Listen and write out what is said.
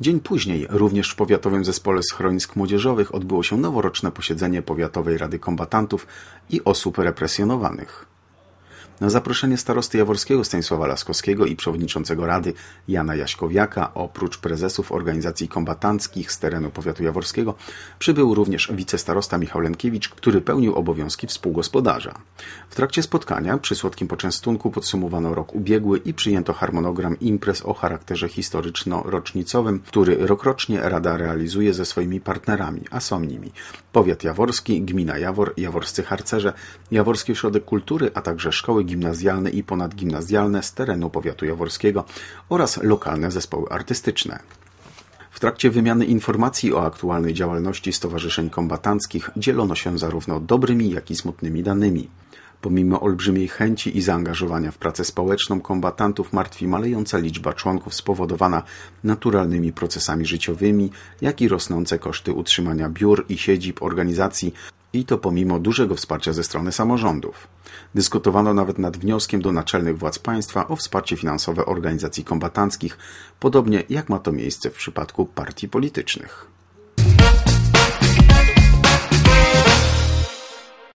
Dzień później również w Powiatowym Zespole Schronisk Młodzieżowych odbyło się noworoczne posiedzenie Powiatowej Rady Kombatantów i osób represjonowanych. Na zaproszenie starosty jaworskiego Stanisława Laskowskiego i przewodniczącego Rady Jana Jaśkowiaka, oprócz prezesów organizacji kombatanckich z terenu powiatu jaworskiego, przybył również wicestarosta Michał Lenkiewicz, który pełnił obowiązki współgospodarza. W trakcie spotkania przy słodkim poczęstunku podsumowano rok ubiegły i przyjęto harmonogram imprez o charakterze historyczno-rocznicowym, który rokrocznie Rada realizuje ze swoimi partnerami, a są nimi Powiat Jaworski, Gmina Jawor, Jaworscy Harcerze, Jaworski Ośrodek Kultury, a także szkoły gimnazjalne i ponadgimnazjalne z terenu powiatu jaworskiego oraz lokalne zespoły artystyczne. W trakcie wymiany informacji o aktualnej działalności stowarzyszeń kombatanckich dzielono się zarówno dobrymi, jak i smutnymi danymi. Pomimo olbrzymiej chęci i zaangażowania w pracę społeczną kombatantów martwi malejąca liczba członków spowodowana naturalnymi procesami życiowymi, jak i rosnące koszty utrzymania biur i siedzib organizacji i to pomimo dużego wsparcia ze strony samorządów. Dyskutowano nawet nad wnioskiem do naczelnych władz państwa o wsparcie finansowe organizacji kombatanckich, podobnie jak ma to miejsce w przypadku partii politycznych.